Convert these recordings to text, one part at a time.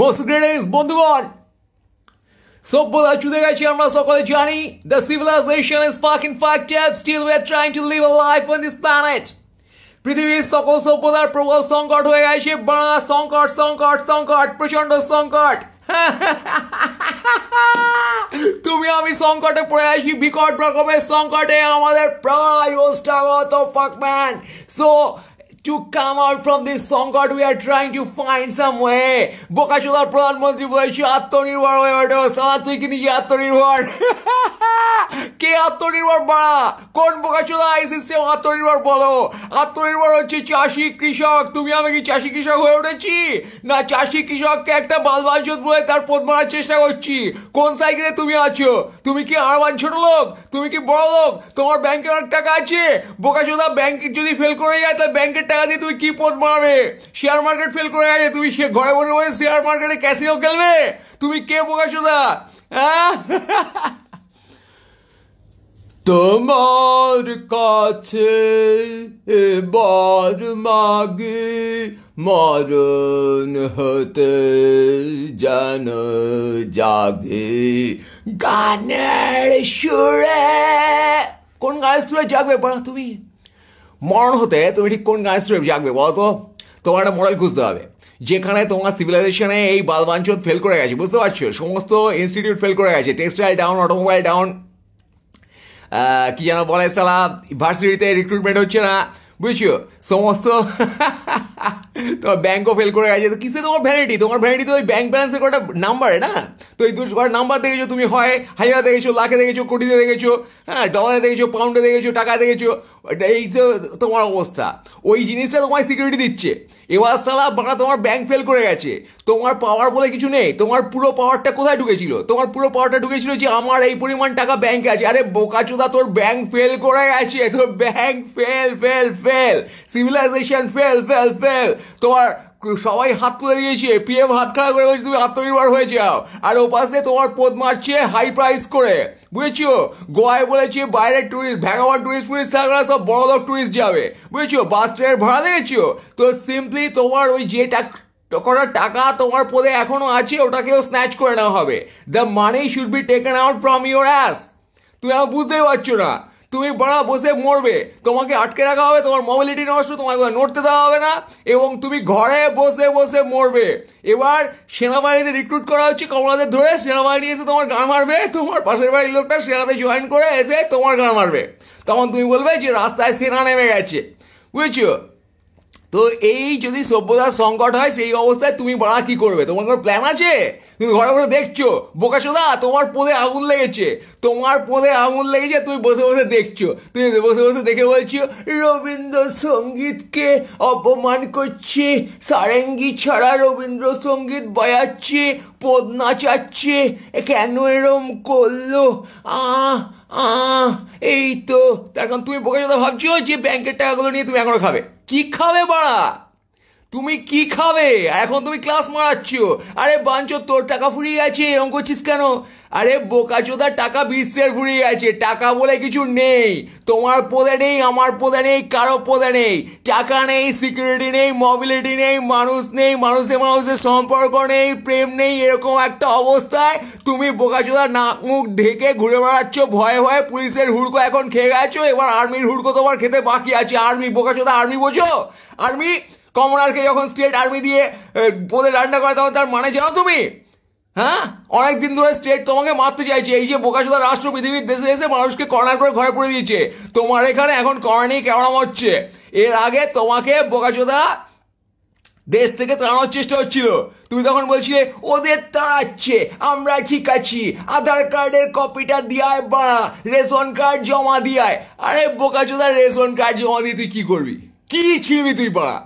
মোসগ্রেডেস বন্ধুগণ সভ্যতা চুদে গেছি আমরা সকলে জানি the civilisation is fucking fight still we are trying to live a life on this planet পৃথিবীর সকল সভ্যতার প্রবল সংকট হয়ে গেছে বাংলা সংকট সংকট সংকট প্রচন্ড সংকট তুমি আমি সংকটে পড়ে আসি বিকট রকমের সংকটে আমাদের প্রায় ওস্টাগত ফাকম্যান so to come out from this song God we are trying to find some way প্রধানমন্ত্রী বলেছি আত্মনির্ভর হয়ে ওঠে সালা তুই কি নিজে আত্মনির্ভর কে আত্মনির্ভর বাড়া কোন বোকাশোলা এই সিস্টেম আত্মনির্ভর বলো আত্মনির্ভর হচ্ছে চাষি কৃষক তুমি আমি কি চাষি কৃষক হয়ে উঠেছি না চাষি কৃষককে একটা ছোট বলে তার পথ মারার চেষ্টা করছি কোন সাইকেলে তুমি আছো তুমি কি আরবান ছোট লোক তুমি কি বড় লোক তোমার ব্যাংকে অনেক টাকা আছে বোকাশোলা ব্যাংক যদি ফেল করে যায় তাহলে ব্যাংকের টাকা দিয়ে তুমি কি পোট মারাবে শেয়ার মার্কেট ফেল করে আছে তুমি সে ঘরে বসে বসে শেয়ার মার্কেটে ক্যাসিও খেলবে তুমি কে প্রকাশ না হ্যাঁ? তোমার কাছে বর মাগে মরণ হতে জান জাগে গানের সুরে কোন গানের সুরে জাগবে বলা তুমি মরণ হতে তুমি ঠিক কোন গানের স্টোরি জাগবে বলতো তোমার একটা মডেল খুঁজতে হবে যেখানে তোমার সিভিলাইজেশনে এই বালবাঞ্চত ফেল করে গেছে বুঝতে পারছো সমস্ত ইনস্টিটিউট ফেল করে গেছে টেক্সটাইল ডাউন অটোমোবাইল ডাউন কি যেন বলে সালা ইউনিভার্সিটিতে রিক্রুটমেন্ট হচ্ছে না বুঝছো সমস্ত তোমার ব্যাঙ্কও ফেল করে গেছে তো কিসে তোমার ভ্যানিটি তোমার ভ্যানিটি তো ওই ব্যাঙ্ক ব্যালেন্সের কটা নাম্বার না তো এই দুটো নাম্বার দেখেছো তুমি হয় হাজার দেখেছো লাখে দেখেছো কোটিতে দেখেছো হ্যাঁ ডলারে দেখেছো পাউন্ডে দেখেছো টাকা দেখেছো এই তো তোমার অবস্থা ওই জিনিসটা তোমায় সিকিউরিটি দিচ্ছে এবার সালা বাড়া তোমার ব্যাংক ফেল করে গেছে তোমার পাওয়ার বলে কিছু নেই তোমার পুরো পাওয়ারটা কোথায় ঢুকেছিল তোমার পুরো পাওয়ারটা ঢুকেছিল যে আমার এই পরিমাণ টাকা ব্যাংকে আছে আরে বোকাচোদা তোর ব্যাংক ফেল করে গেছে তোর bank fail fail fail civilisation fail fail fail তোমার সবাই হাত তুলে দিয়েছে পিএম হাত খারাপ করে বলছে তুমি আত্মনির্ভর হয়ে যাও আর ওপাশে তোমার পদ মারছে হাই প্রাইস করে বুঝেছো গোয়ায় বলেছি বাইরের ট্যুরিস্ট ভ্যাগাবার ট্যুরিস্ট ফুরিস্ট থাকলে সব বড় লোক ট্যুরিস্ট যাবে বুঝেছো বাস ট্রেনের ভাড়া দেখেছো তো সিম্পলি তোমার ওই যে টাকা কটা টাকা তোমার পদে এখনও আছে ওটাকেও স্ন্যাচ করে নেওয়া হবে the money should be taken out from your ass তুমি আমার বুঝতেই পারছো না তুমি বড়া বসে মরবে তোমাকে আটকে রাখা হবে তোমার মোবিলিটি নষ্ট তোমাকে নড়তে দেওয়া হবে না এবং তুমি ঘরে বসে বসে মরবে এবার সেনাবাহিনীতে রিক্রুট করা হচ্ছে কমলাদের ধরে সেনাবাহিনী এসে তোমার গান মারবে তোমার পাশের বাড়ির লোকটা সেনাতে জয়েন করে এসে তোমার গান মারবে তখন তুমি বলবে যে রাস্তায় সেনা নেমে গেছে বুঝেছো তো এই যদি সভ্যতার সংকট হয় সেই অবস্থায় তুমি বাড়া কি করবে তোমার কোনো প্ল্যান আছে তুমি ঘরে ঘরে দেখছো বোকা সোদা তোমার পোদে আগুন লেগেছে তোমার পোদে আগুন লেগেছে তুমি বসে বসে দেখছো তুমি বসে বসে দেখে বলছো রবীন্দ্রসঙ্গীতকে অপমান করছে সারেঙ্গি ছাড়া রবীন্দ্রসঙ্গীত বাজাচ্ছে পদ নাচাচ্ছে কেন এরম করলো আ আ এই তো তার কারণ তুমি বোকা সোদা ভাবছো যে ব্যাংকের টাকাগুলো নিয়ে তুমি এখনও খাবে की खावे बाळा তুমি কি খাবে এখন তুমি ক্লাস মারাচ্ছ আরে বাঞ্চ তোর টাকা ফুরিয়ে গেছে এরকম করছিস কেন আরে বোকাচোদা টাকা বিশ্বের ফুরিয়ে গেছে টাকা বলে কিছু নেই তোমার পদে নেই আমার পদে নেই কারো পদে নেই টাকা নেই সিকিউরিটি নেই মোবিলিটি নেই মানুষ নেই মানুষে মানুষের সম্পর্ক নেই প্রেম নেই এরকম একটা অবস্থায় তুমি বোকাচোদা নাক মুখ ঢেকে ঘুরে বেড়াচ্ছ ভয়ে ভয়ে পুলিশের হুড়কো এখন খেয়ে গেছো এবার আর্মির হুড়কো তোমার খেতে বাকি আছে আর্মি বোকাচোদা আর্মি বোঝো আর্মি কমনারকে যখন স্টেট আর্মি দিয়ে ওদের রান্না করে তখন তার মানে জানো তুমি হ্যাঁ অনেক দিন ধরে স্টেট তোমাকে মারতে চাইছে এই যে বোকাশোদা রাষ্ট্র পৃথিবীর দেশে এসে মানুষকে কর্নার করে ঘরে পড়ে দিয়েছে তোমার এখানে এখন করণী কেমন হচ্ছে এর আগে তোমাকে বোকাশোদা দেশ থেকে তাড়ানোর চেষ্টা হচ্ছিল তুমি তখন বলছিলে ওদের তাড়াচ্ছে আমরা ঠিক আছি আধার কার্ডের কপিটা দিয়ায় বাড়া রেশন কার্ড জমা দিয়ায় আরে বোকাচোদা রেশন কার্ড জমা দিয়ে তুই কি করবি কি ছিড়বি তুই বাড়া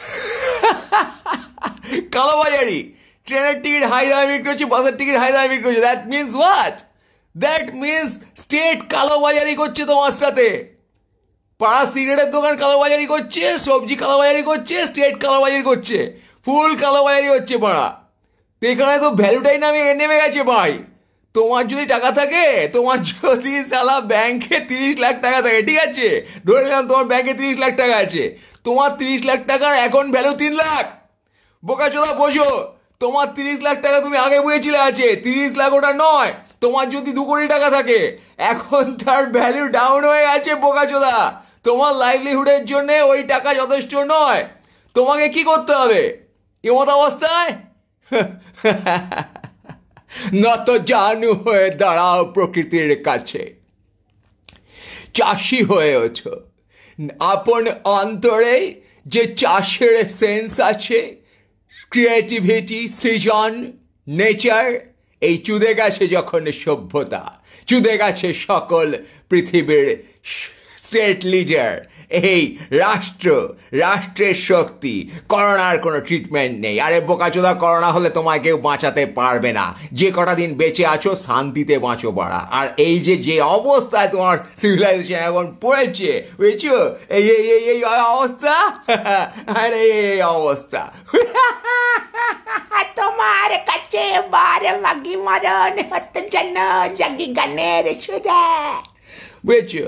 কালোবাজারি ট্রেনের টিকিট হাই দামে বিক্রি করছি বাসের টিকিট হাই দামে বিক্রি করছি that means what that means state কালোবাজারি করছে তোমার সাথে পাড়া সিগারেটের দোকান কালোবাজারি করছে সবজি কালোবাজারি করছে স্টেট কালোবাজারি করছে ফুল কালোবাজারি হচ্ছে পাড়া তো এখানে তো ভ্যালুটাই নামে নেমে গেছে ভাই তোমার যদি টাকা থাকে তোমার যদি সালা ব্যাংকে তিরিশ লাখ টাকা থাকে ঠিক আছে ধরে নিলাম তোমার ব্যাংকে তিরিশ লাখ টাকা আছে তোমার তিরিশ লাখ টাকার এখন ভ্যালু তিন লাখ বোকাচোদা বোঝো তোমার তিরিশ লাখ টাকা তুমি আগে বুঝেছিলে আছে তিরিশ লাখ ওটা নয় তোমার যদি দু কোটি টাকা থাকে এখন তার ভ্যালু ডাউন হয়ে আছে বোকাচোদা তোমার লাইভলিহুডের জন্য ওই টাকা যথেষ্ট নয় তোমাকে কি করতে হবে এমত অবস্থায় নত জানু হয়ে দাঁড়াও প্রকৃতির কাছে চাষি হয়ে ওছো আপন অন্তরে যে চাষের সেন্স আছে ক্রিয়েটিভিটি সৃজন নেচার এই চুদে গেছে যখন সভ্যতা চুদে গেছে সকল পৃথিবীর স্টেট লিডার এই রাষ্ট্র রাষ্ট্রের শক্তি করোনার কোনো ট্রিটমেন্ট নেই আরে বোকাচোদা করোনা হলে তোমায় কেউ বাঁচাতে পারবে না যে কটা দিন বেঁচে আছো শান্তিতে বাঁচো পাড়া আর এই যে যে অবস্থায় তোমার সিভিলাইজেশন এখন পড়েছে বুঝছো এই এই এই এই অবস্থা আরে এই অবস্থা তোমার কাছে বারে মাগি মরণ হতে যেন জাগি গানের সুরে বুঝেছো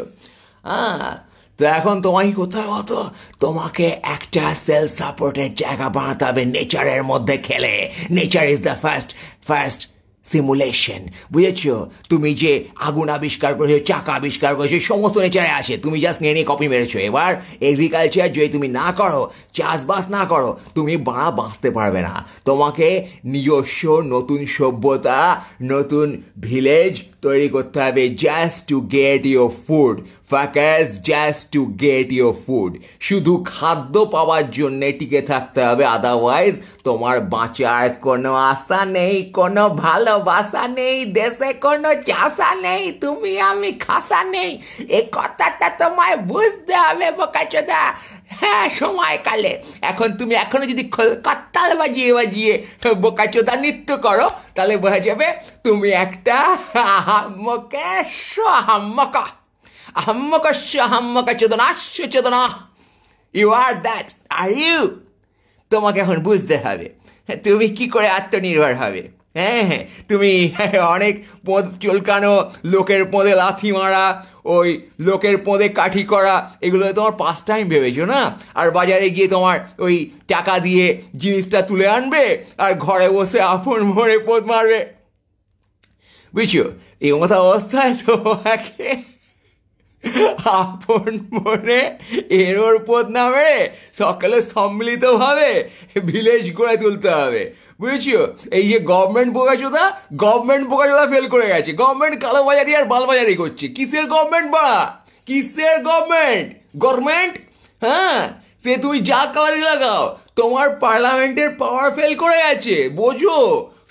হ্যাঁ তো এখন তোমাকে কোথায় মতো তোমাকে একটা সেলফ সাপোর্টের জায়গা বানাতে হবে নেচারের মধ্যে খেলে nature is the first first simulation বুঝেছ তুমি যে আগুন আবিষ্কার করেছো চাকা আবিষ্কার করেছো সমস্ত নেচারে আছে তুমি জাস্ট নিয়ে নিয়ে কপি মেরেছো এবার এগ্রিকালচার যদি তুমি না করো চাষবাস না করো তুমি বাঁড়া বাঁচতে পারবে না তোমাকে নিজস্ব নতুন সভ্যতা নতুন ভিলেজ তৈরি করতে হবে just to get your food fuckers just to get your food শুধু খাদ্য পাওয়ার জন্যে টিকে থাকতে হবে আদারওয়াইজ তোমার বাঁচার কোনো আশা নেই কোনো ভালোবাসা নেই দেশে কোনো চাষা নেই তুমি আমি খাসা নেই এ কথাটা তোমায় বুঝতে হবে বোকাচোদা হ্যাঁ সময়কালে এখন তুমি এখনো যদি কত্তাল বাজিয়ে বাজিয়ে বোকাচোদা নৃত্য করো তাহলে বোঝা যাবে তুমি একটা আহম্মকেশ আহম্মক আহম্মকস্য আহম্মক চেতনাশ চেতনা you are that are you তোমাকে এখন বুঝতে হবে তুমি কি করে আত্মনির্ভর হবে হ্যাঁ হ্যাঁ তুমি অনেক পদ চলকানো লোকের পদে লাথি মারা ওই লোকের পদে কাঠি করা এগুলো তোমার পাঁচ টাইম ভেবেছো না আর বাজারে গিয়ে তোমার ওই টাকা দিয়ে জিনিসটা তুলে আনবে আর ঘরে বসে আপন মরে পদ মারবে বুঝছো এই মতো অবস্থায় তোমাকে আপন মনে ওর পথ না মেরে সকালে সম্মিলিতভাবে ভিলেজ করে তুলতে হবে বুঝেছিও এই যে গভর্নমেন্ট বোকাচোদা গভর্নমেন্ট বোকাচোদা ফেল করে গেছে গভর্নমেন্ট কালোবাজারি আর বালবাজারি করছে কিসের গভর্নমেন্ট বাড়া কিসের গভর্নমেন্ট গভর্নমেন্ট হ্যাঁ সে তুমি যা কালারি লাগাও তোমার পার্লামেন্টের পাওয়ার ফেল করে গেছে বোঝো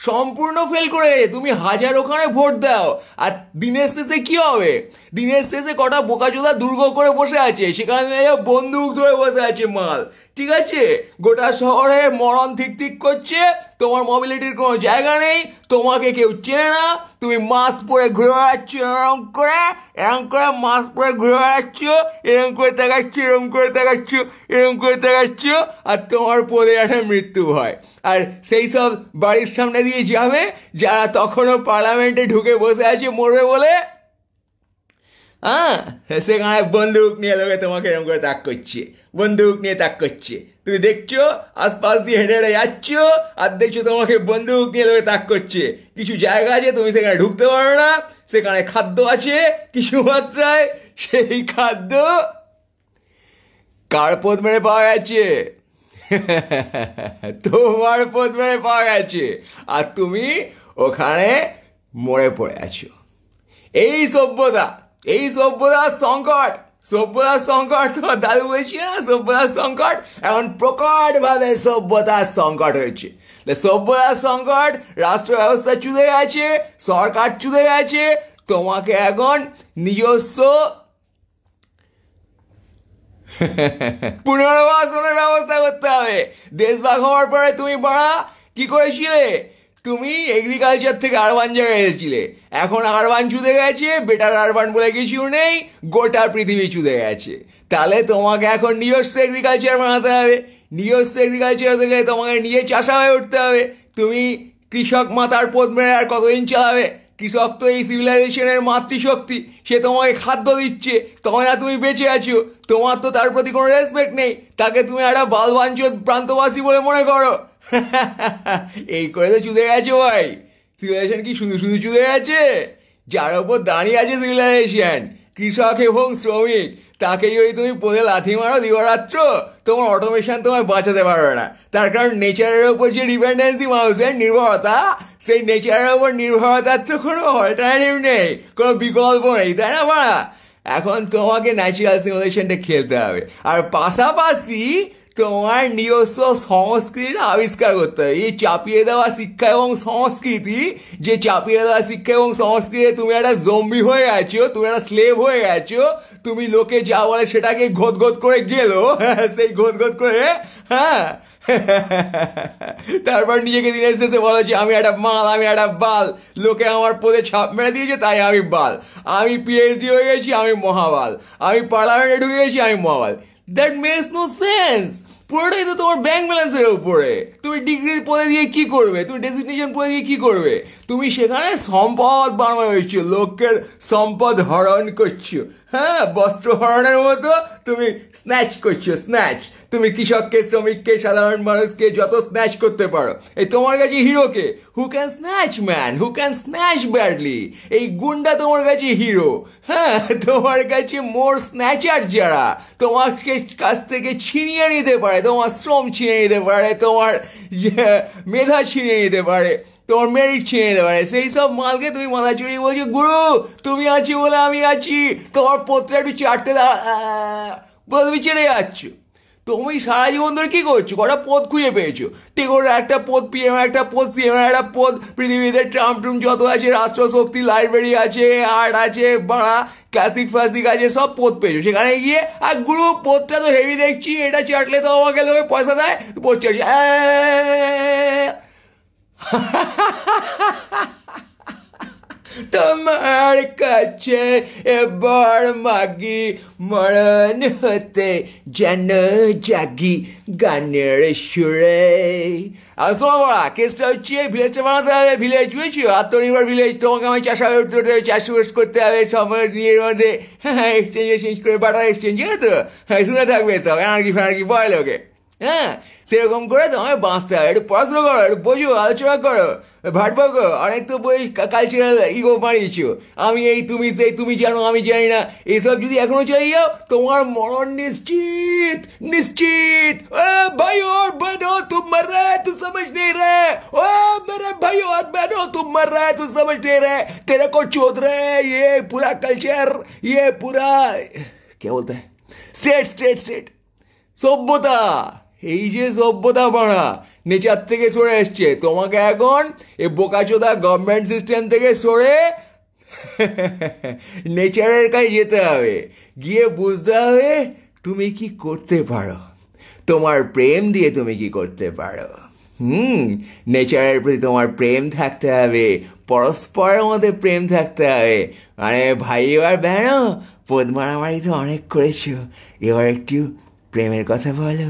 সম্পূর্ণ ফেল করে গেছে তুমি হাজার ওখানে ভোট দাও আর দিনের শেষে কি হবে দিনের শেষে কটা বোকাচোদা দুর্গ করে বসে আছে সেখানে বন্দুক ধরে বসে আছে মাল ঠিক আছে গোটা শহরে মরণ ঠিক ঠিক করছে তোমার মোবিলিটির কোনো জায়গা নেই তোমাকে কেউ চেনে না তুমি মাস্ক পরে ঘুরে বেড়াচ্ছ এরম করে এরম করে মাস্ক পরে ঘুরে বেড়াচ্ছ এরম করে দেখাচ্ছ এরম করে দেখাচ্ছ এরম করে দেখাচ্ছ আর তোমার পরে একটা মৃত্যু হয় আর সেই সব বাড়ির সামনে দিয়ে যাবে যারা তখনও পার্লামেন্টে ঢুকে বসে আছে মরবে বলে হ্যাঁ সেখানে বন্দুক নিয়ে লোকে তোমাকে এরম করে তাক করছে বন্দুক নিয়ে তাক করছে তুমি দেখছো আশপাশ দিয়ে হেঁটে হেঁটে যাচ্ছ আর দেখছো তোমাকে বন্দুক নিয়ে লোকে তাক করছে কিছু জায়গা আছে তুমি সেখানে ঢুকতে পারো না সেখানে খাদ্য আছে কিছু মাত্রায় সেই খাদ্য কার পথ মেরে পাওয়া গেছে তোমার পথ মেরে পাওয়া গেছে আর তুমি ওখানে মরে পড়ে আছো এই সভ্যতা এই সভ্যতার সংকট সভ্যতা সংকট তোমার দাদু বলছি না সভ্যতা সংকট এখন ভাবে সভ্যতার সংকট হয়েছে সভ্যতার সংকট রাষ্ট্র ব্যবস্থা চুলে গেছে সরকার চুলে গেছে তোমাকে এখন নিজস্ব পুনর্বাসনের ব্যবস্থা করতে হবে দেশভাগ হওয়ার পরে তুমি বড়া কি করেছিলে তুমি এগ্রিকালচার থেকে আরবান জায়গায় এসেছিলে এখন আরবান চুদে গেছে বেটার আরবান বলে কিছু নেই গোটা পৃথিবী চুদে গেছে তাহলে তোমাকে এখন নিজস্ব এগ্রিকালচার বানাতে হবে নিজস্ব এগ্রিকালচার হতে গেলে তোমাকে নিয়ে চাষা হয়ে উঠতে হবে তুমি কৃষক মাতার পদ্মের আর কতদিন চালাবে কৃষক তো এই সিভিলাইজেশনের মাতৃশক্তি সে তোমাকে খাদ্য দিচ্ছে তখন না তুমি বেঁচে আছো তোমার তো তার প্রতি কোনো রেসপেক্ট নেই তাকে তুমি একটা বালবাঞ্চ প্রান্তবাসী বলে মনে করো এই করে তো চুদে গেছে ভাই সিভিলাইজেশন কি শুধু শুধু চুদে গেছে যার ওপর দাঁড়িয়ে আছে সিভিলাইজেশন কৃষক এবং শ্রমিক তাকে যদি তুমি পদে লাথি মারো দিবারাত্র তোমার অটোমেশন তোমায় বাঁচাতে পারবে না তার কারণ নেচারের ওপর যে ডিপেন্ডেন্সি মানুষের নির্ভরতা সেই নেচারের ওপর নির্ভরতার তো কোনো অল্টারনেটিভ নেই কোনো বিকল্প নেই তাই না মারা এখন তোমাকে ন্যাচারাল সিমুলেশনটা খেলতে হবে আর পাশাপাশি তোমার নিজস্ব সংস্কৃতিটা আবিষ্কার করতে হবে এই চাপিয়ে দেওয়া শিক্ষা এবং সংস্কৃতি যে চাপিয়ে দেওয়া শিক্ষা এবং সংস্কৃতি তুমি একটা জম্বি হয়ে গেছো তুমি একটা স্লেভ হয়ে গেছো তুমি লোকে যা বলে সেটাকে ঘদ ঘদ করে গেলো সেই ঘদ ঘদ করে হ্যাঁ তারপর নিজেকে দিনের শেষে বলো যে আমি একটা মাল আমি একটা বাল লোকে আমার পদে ছাপ মেরে দিয়েছে তাই আমি বাল আমি পিএইচডি হয়ে গেছি আমি মহাবাল আমি পার্লামেন্টে ঢুকে গেছি আমি মহাবাল দ্যাট মেক্স নো সেন্স পুরোটাই তো তোমার ব্যাংক ব্যালেন্সের উপরে তুমি ডিগ্রি পদে দিয়ে কি করবে তুমি ডেজিগনেশন পদে দিয়ে কি করবে তুমি সেখানে সম্পদ বানানো হয়েছো লোকের সম্পদ হরণ করছো হ্যাঁ বস্ত্র হরণের মতো তুমি স্ন্যাচ করছো স্ন্যাচ তুমি কৃষককে শ্রমিককে সাধারণ মানুষকে যত স্ন্যাচ করতে পারো এই তোমার কাছে হিরোকে who can snatch man who can snatch badly এই গুন্ডা তোমার কাছে হিরো হ্যাঁ তোমার কাছে মোর স্ন্যাচার যারা তোমাকে কাছ থেকে ছিনিয়ে নিতে পারে তোমার শ্রম ছিনিয়ে নিতে পারে তোমার মেধা ছিনিয়ে নিতে পারে তোমার মেরিট ছিঁড়ে নিতে পারে সেই সব মালকে তুমি মাথা চুরি বলছো গুরু তুমি আছি বলে আমি আছি তোমার পত্র একটু চারটে বলে তুমি চেড়ে যাচ্ছ তুমি সারা জীবন ধরে কী করছো কটা পদ খুঁজে পেয়েছো টেগোর একটা পদ পিএম একটা পদ সিএম একটা পদ পৃথিবীতে ট্রাম ট্রুম যত আছে রাষ্ট্রশক্তি লাইব্রেরি আছে আর্ট আছে বাড়া ক্লাসিক ফ্লাসিক আছে সব পদ পেয়েছো সেখানে গিয়ে আর গুরু পদটা তো হেভি দেখছি এটা চাটলে তো আমাকে লোকে পয়সা দেয় পড়ছে তোমার কাছে এবার মাগি মরণ হতে যেন জাগি গানের সুরে আসলে বড়া কেসটা হচ্ছে ভিলেজটা বানাতে হবে ভিলেজ বুঝেছি আত্মনির্ভর ভিলেজ তোমাকে আমি চাষা উঠতে হবে চাষবাস করতে হবে সময় নিয়ে মধ্যে এক্সচেঞ্জ এক্সচেঞ্জ করে বাটার এক্সচেঞ্জ জানো তো শুনে থাকবে তো এনার্জি ফেনার্জি বয় লোকে হ্যাঁ সেরকম করে তোমায় বাঁচতে হয় একটু পড়াশুনো করো একটু বোঝো আলোচনা করো ভাটবা করো অনেক তো বই কালচারাল ইগো মারিয়েছো আমি এই তুমি সেই তুমি জানো আমি জানি না এইসব যদি এখনও চালিয়ে যাও তোমার মরণ নিশ্চিত নিশ্চিत ও ভাই ওর বেনো তুম মর রে তু সমঝ নেই রে ও মেরে ভাই ওর বেনো তুম মর রে তু সমঝ নেই রে তেরে কো চোদ রে ये पूरा कल्चर ये पूरा क्या बोलते हैं स्टेट स्टेट स्टेट सभ्यता এই যে সভ্যতা পাড়া নেচার থেকে সরে এসছে তোমাকে এখন এ বোকাচোদা গভর্নমেন্ট সিস্টেম থেকে সরে নেচারের কাছে যেতে হবে গিয়ে বুঝতে হবে তুমি কি করতে পারো তোমার প্রেম দিয়ে তুমি কি করতে পারো হুম নেচারের প্রতি তোমার প্রেম থাকতে হবে পরস্পরের মধ্যে প্রেম থাকতে হবে আরে ভাই এবার বেড়ো পদ মারামারি তো অনেক করেছো এবার একটু প্রেমের কথা বলো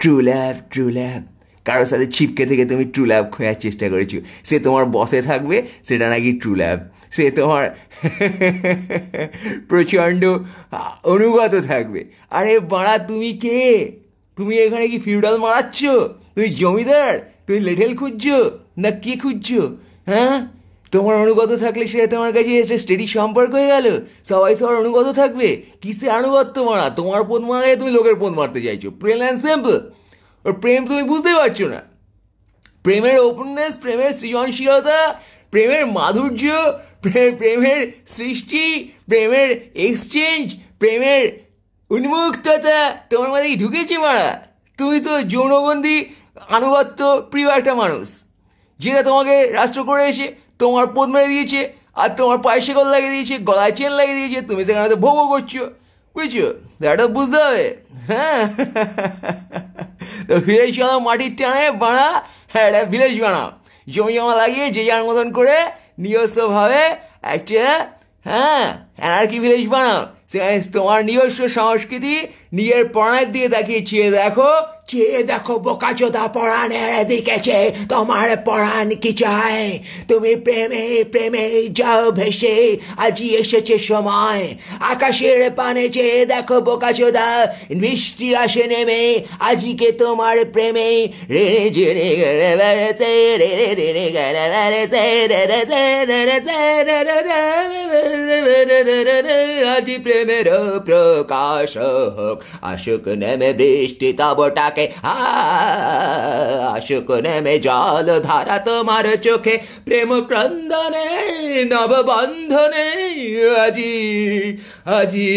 ট্রু ল্যাব ট্রু ল্যাব কারোর সাথে ছিপকে থেকে তুমি ট্রু ল্যাব খোঁজার চেষ্টা করেছো সে তোমার বসে থাকবে সেটা নাকি ট্রু ল্যাব সে তোমার প্রচণ্ড অনুগত থাকবে আরে বাড়া তুমি কে তুমি এখানে কি ফিউডাল মারাচ্ছ তুমি জমিদার তুমি লেঠেল খুঁজছো না কে খুঁজছো হ্যাঁ তোমার অনুগত থাকলে সে তোমার কাছে এসে স্টেডি সম্পর্ক হয়ে গেল সবাই সবার অনুগত থাকবে কিসে আনুগত্য মারা তোমার পোন মারা তুমি লোকের পোন মারতে চাইছো প্রেম অ্যান্ড সিম্পল ওর প্রেম তুমি বুঝতে পারছো না প্রেমের ওপেননেস প্রেমের সৃজনশীলতা প্রেমের মাধুর্য প্রেমের সৃষ্টি প্রেমের এক্সচেঞ্জ প্রেমের উন্মুক্ততা তোমার মাথায় ঢুকেছে মারা তুমি তো যৌনবন্দি আনুগত্য প্রিয় একটা মানুষ যেটা তোমাকে রাষ্ট্র করে এসে তোমার পোদ মেরে দিয়েছে আর তোমার পায়ে শিকল লাগিয়ে দিয়েছে গলায় চেন লাগিয়ে দিয়েছে তুমি সেখানে তো ভোগ করছো বুঝছো এটা বুঝতে হবে হ্যাঁ তো ভিলেজ বানাও মাটির টানে বানা হ্যাঁ এটা ভিলেজ বানাও জমি জমা লাগিয়ে যে যার মতন করে নিজস্বভাবে একটা হ্যাঁ কি ভিলেজ বানাও সেখানে তোমার নিজস্ব সংস্কৃতি নিজের পড়ার দিয়ে তাকিয়ে চেয়ে দেখো চেয়ে দেখো বোকাচোদা পড়ানের দিকেছে তোমার পড়ান কি চায় তুমি প্রেমে প্রেমে যাও ভেসে আজি এসেছে সময় আকাশের পানে চেয়ে দেখো বোকাচোদা বৃষ্টি আসে নেমে আজিকে তোমার প্রেমে রে জেনে গেড়ে বেড়েছে রে রে রে রে গেড়ে বেড়েছে রে রে রে রে রে রে রে রে রে রে রে রে রে রে রে রে রে রে প্রেমের প্রকাশ আশুক নেমে বৃষ্টি তবটাকে আশুক নেমে জল ধারা তোমার চোখে প্রেম ক্রন্দনে নববন্ধনে আজি আজি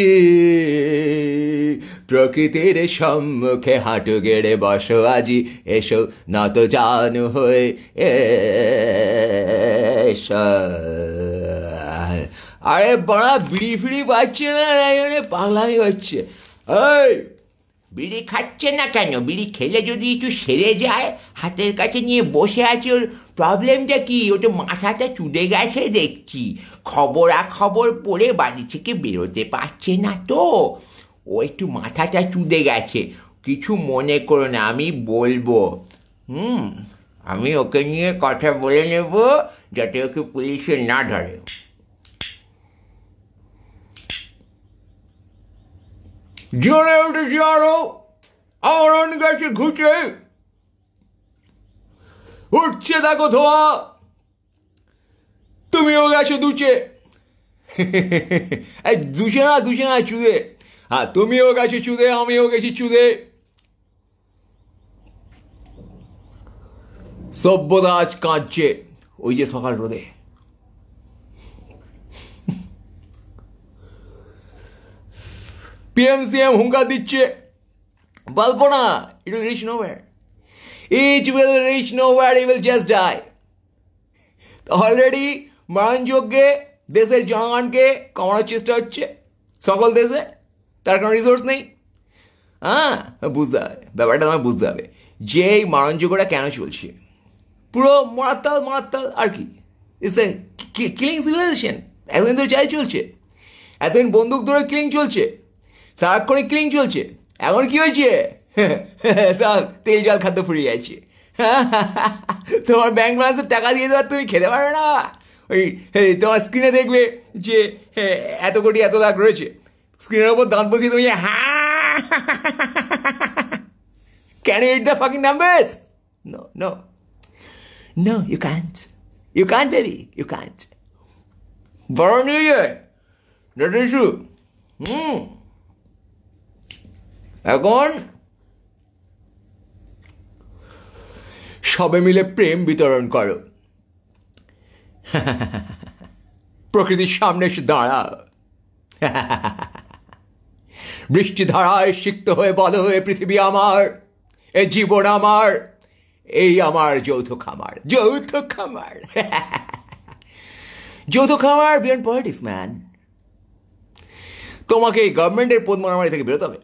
প্রকৃতির সম্মুখে হাঁটু গেড়ে বসো আজি এসো নত জানু হয়ে এস আরে বাড়া বিড়ি ফিড়ি পাচ্ছে না পাগলামি হচ্ছে এই বিড়ি খাচ্ছে না কেন বিড়ি খেলে যদি একটু সেরে যায় হাতের কাছে নিয়ে বসে আছে ওর প্রবলেমটা কি ও তো মাথাটা চুদে গেছে দেখছি খবরা খবর পড়ে বাড়ি থেকে বেরোতে পারছে না তো ও একটু মাথাটা চুদে গেছে কিছু মনে করো না আমি বলবো হুম আমি ওকে নিয়ে কথা বলে নেব যাতে ওকে পুলিশে না ধরে জ্বলে উঠেছি আরো অন্য গাছে ঘুচে উঠছে দেখো ধোয়া তুমিও গেছো দুচে এই দুচে না দুচে না চুদে হ্যাঁ তুমিও গেছো চুদে আমিও গেছি চুদে সভ্যতা আজ কাঁদছে ওই যে সকাল রোদে পিএম সিএম হুঙ্কা দিচ্ছে বলবো না it will reach nowhere it will reach nowhere it will just die already মারণযোগ্যে দেশের জনগণকে কমানোর চেষ্টা হচ্ছে সকল দেশে তার কোনো রিসোর্স নেই হ্যাঁ বুঝতে হবে ব্যাপারটা তোমাকে বুঝতে হবে যে এই মারণযোগ্যটা কেন চলছে পুরো মারাত্তাল মারাত্তাল আর কি ইস এ কিলিং সিভিলাইজেশন এতদিন ধরে চাই চলছে এতদিন বন্দুক ধরে কিলিং চলছে সারাক্ষণে ক্লিং চলছে এখন কি হয়েছে সব তেল জল খাদ্য ফুরিয়ে যাচ্ছে তোমার ব্যাংক ব্যালেন্সের টাকা দিয়ে দেওয়ার তুমি খেতে পারবে না ওই তোমার স্ক্রিনে দেখবে যে এত কোটি এত লাখ রয়েছে স্ক্রিনের ওপর দাঁত বসিয়ে তুমি হ্যাঁ can eat the fucking numbers no no no you can't you can't baby you can't বড় নিয়ে যায় ডট ইস্যু হুম এখন সবে মিলে প্রেম বিতরণ করো প্রকৃতির সামনে এসে দাঁড়া বৃষ্টিধারায় সিক্ত হয়ে বল হয়ে পৃথিবী আমার এ জীবন আমার এই আমার যৌথ খামার যৌথ খামার যৌথ খামার বিয়ন্ড পলিটিক্স ম্যান তোমাকে এই গভর্নমেন্টের পদ থেকে বেরোতে হবে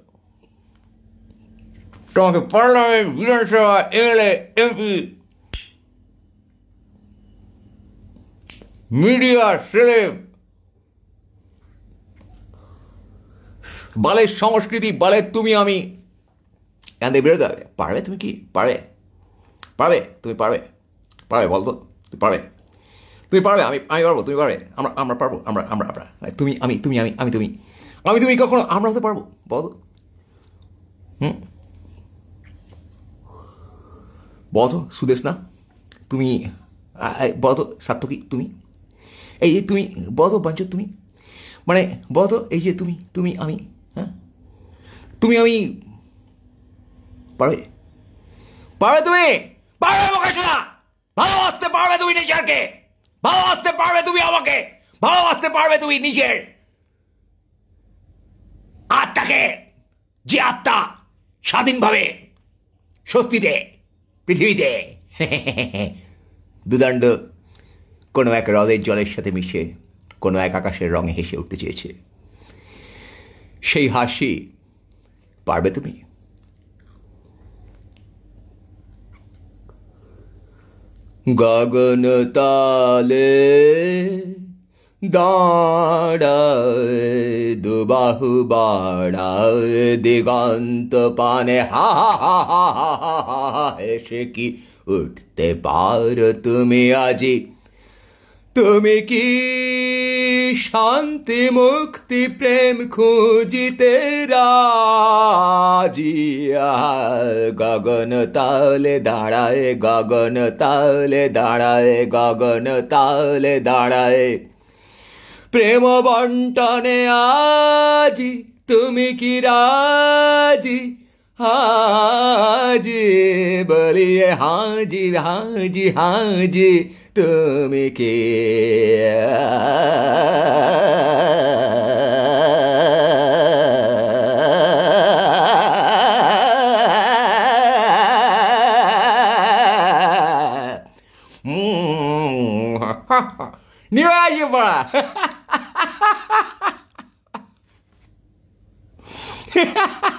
তোমাকে পার্লামেন্ট বিধানসভা এমএলএ এমপি মিডিয়া সেলেব বালের সংস্কৃতি বালের তুমি আমি এখানে বেরোতে হবে পারবে তুমি কি পারবে পারবে তুমি পারবে পারবে বলতো তুমি পারবে তুমি পারবে আমি আমি পারবো তুমি পারবে আমরা আমরা পারবো আমরা আমরা আমরা তুমি আমি তুমি আমি আমি তুমি আমি তুমি কখনো আমরা হতে পারবো বলতো হুম বলতো সুদেশনা তুমি বলতো সার্থকী তুমি এই যে তুমি বলতো বাঞ্চ তুমি মানে বলতো এই যে তুমি তুমি আমি হ্যাঁ তুমি আমি পারবে পারবে তুমি পারবে আমাকে শোনা ভালোবাসতে পারবে তুমি নিজেকে ভালোবাসতে পারবে তুমি আমাকে ভালোবাসতে পারবে তুমি নিজের আত্মাকে যে আত্মা স্বাধীনভাবে স্বস্তিতে পৃথিবীতে দুদণ্ড কোনো এক হ্রদের জলের সাথে মিশে কোনো এক আকাশের রঙে হেসে উঠতে চেয়েছে সেই হাসি পারবে তুমি গগন তালে দাঁড়ায় দুবাহু বাড়ায় দিগন্ত পানে হা হা হা হা এসে কি উঠতে পার তুমি আজি তুমি কি শান্তি মুক্তি প্রেম খুঁজিতে গগন তালে দাঁড়ায় গগন তালে দাঁড়ায় গগন তালে দাঁড়ায় প্রেম বন্টনে আজি তুমি কি রাজি হাজি বলিয়ে হাজি হাজি হাজি তুমি কি নিয়ে আসি পড়া 哈哈哈。